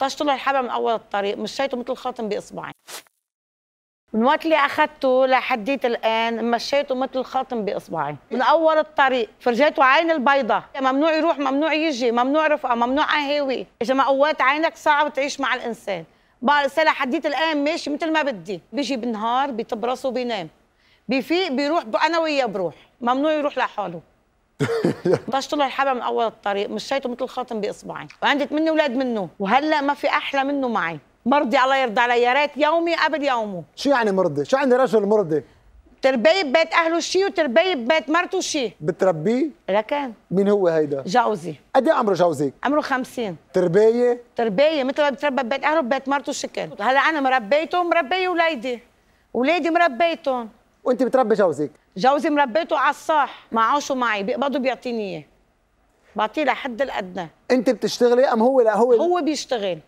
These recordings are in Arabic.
باش طلع الحبل من اول الطريق مشيته مثل الخاتم باصبعي من وقت اللي اخذته لحديت الان مشيته مثل الخاتم باصبعي من اول الطريق فرجيته عين البيضة ممنوع يروح ممنوع يجي ممنوع رفقه ممنوع قهاوي اذا ما قوات عينك صعب تعيش مع الانسان بقى لحديت الان ماشي مثل ما بدي بيجي بالنهار بتبرص وبينام بفيق بيروح انا وياه بروح ممنوع يروح لحاله طلع الحبل من اول الطريق مش مثل الخاتم باصبعي وعندي ثمان اولاد منه وهلا ما في احلى منه معي مرضي الله يرضى علي يا ريت يومي قبل يومه شو يعني مرضي شو يعني رجل مرضي تربيه ببيت اهله شيء وتربيه ببيت مرته شيء بتربيه؟ لكن مين هو هيدا؟ جوزي قد ايه عمره جوزك؟ عمره 50 تربيه؟ تربيه مثل ما بتربى ببيت اهله ببيت مرته شكل هلا انا مربيته مربيه اولادي اولادي مربيتهم وانت بتربي جوزك؟ جوزي مربيته على الصح معاشه معي بيقبضه بيعطيني اياه بعطيه لحد الادنى انت بتشتغلي ام هو لا هو هو بيشتغل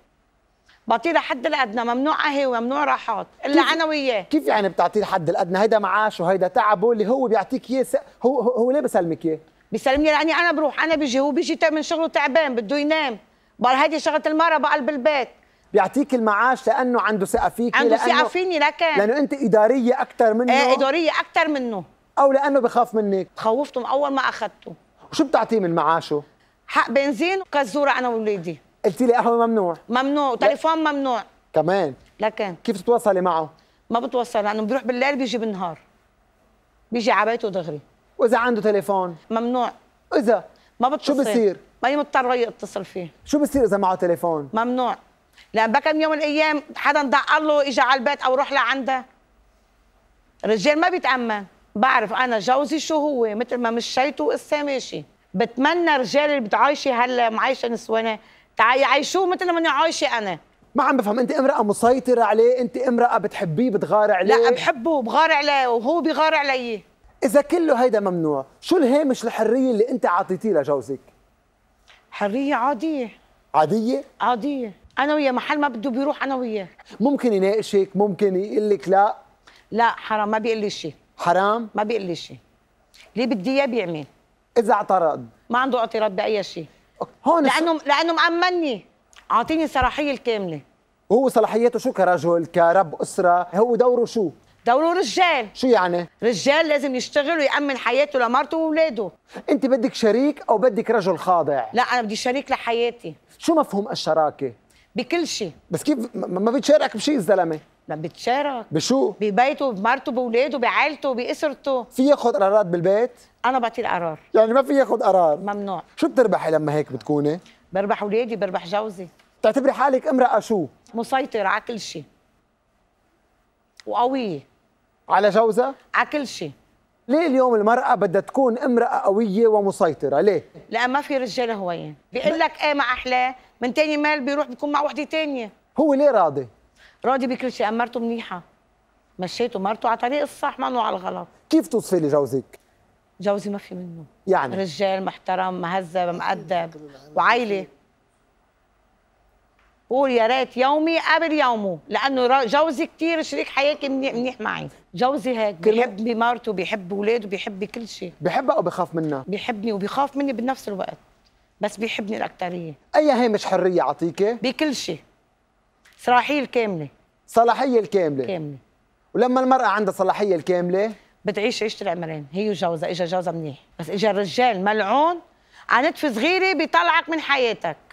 بعطيه لحد الادنى ممنوع قهوه ممنوع راحات الا انا وياه كيف يعني بتعطيه لحد الادنى هيدا معاشه هيدا تعبه اللي هو بيعطيك اياه هو هو ليه بسلمك اياه بيسلمني لاني انا بروح انا بيجي هو بيجي من شغله تعبان بده ينام بقى هيدي شغله المره بقلب البيت بيعطيك المعاش لانه عنده ثقه فيك عنده ثقه فيني لكن لانه انت اداريه اكثر منه ايه اداريه اكثر منه او لانه بخاف منك خوفته من اول ما اخذته وشو بتعطيه من معاشه حق بنزين وكزوره انا واولادي قلتي لي قهوه ممنوع ممنوع وتليفون ممنوع كمان لكن كيف تتواصلي معه ما بتوصل لانه بيروح بالليل بيجي بالنهار بيجي على بيته دغري واذا عنده تليفون ممنوع اذا ما بتصل شو بصير ما مضطر يتصل فيه شو بصير اذا معه تليفون ممنوع لان بكم يوم الايام حدا دق له اجى على البيت او روح لعنده الرجال ما بيتامن بعرف انا جوزي شو هو مثل ما مشيته قصه ماشي بتمنى الرجال اللي بتعايشي هلا معايشه نسوانه يعيشوه مثل ما عايشه انا ما عم بفهم انت امراه مسيطره عليه انت امراه بتحبيه بتغار عليه لا بحبه بغار عليه وهو بغار علي اذا كله هيدا ممنوع شو الهامش الحريه اللي انت عطيتيه لجوزك حريه عاديه عاديه عاديه انا وياه محل ما بده بيروح انا وياه ممكن يناقشك ممكن يقول لك لا لا حرام ما بيقول لي شيء حرام ما بيقول لي شيء اللي بدي اياه بيعمل اذا اعترض ما عنده اعتراض باي شيء هون لانه لانه مامني اعطيني صلاحيه الكامله هو صلاحيته شو كرجل كرب اسره هو دوره شو دوره رجال شو يعني رجال لازم يشتغل ويامن حياته لمرته واولاده انت بدك شريك او بدك رجل خاضع لا انا بدي شريك لحياتي شو مفهوم الشراكه بكل شيء بس كيف ما بيتشارك بشيء الزلمه لا بيتشارك بشو؟ ببيته بمرته بولاده بعائلته باسرته في ياخذ قرارات بالبيت؟ انا بعطي القرار يعني ما في ياخذ قرار ممنوع شو بتربحي لما هيك بتكوني؟ بربح ولادي بربح جوزي بتعتبري حالك امرأة شو؟ مسيطرة على كل شيء وقوية على جوزها؟ على كل شيء ليه اليوم المرأة بدها تكون امرأة قوية ومسيطرة؟ ليه؟ لأن ما في رجالة هوين، بيقول لك إيه ما أحلاه، من تاني مال بيروح بيكون مع وحدة تانية هو ليه راضي؟ راضي بكل شيء، مرته منيحة مشيته مرته على طريق الصح ما على الغلط كيف توصفي لي جوزك؟ جوزي ما في منه يعني رجال محترم مهذب مؤدب وعائلة قول يا ريت يومي قبل يومه لانه جوزي كثير شريك حياتي منيح معي جوزي هيك بيحب مرته بيحب اولاده بيحب كل شيء بحبها او بخاف منها بيحبني وبيخاف مني بنفس الوقت بس بيحبني الاكثريه اي هامش حريه اعطيكي بكل شيء صلاحيه الكامله صلاحيه الكامله كامله ولما المراه عندها صلاحيه الكامله بتعيش عيشه العمران هي وجوزها اجى جوزها منيح بس اجى الرجال ملعون على صغيره بيطلعك من حياتك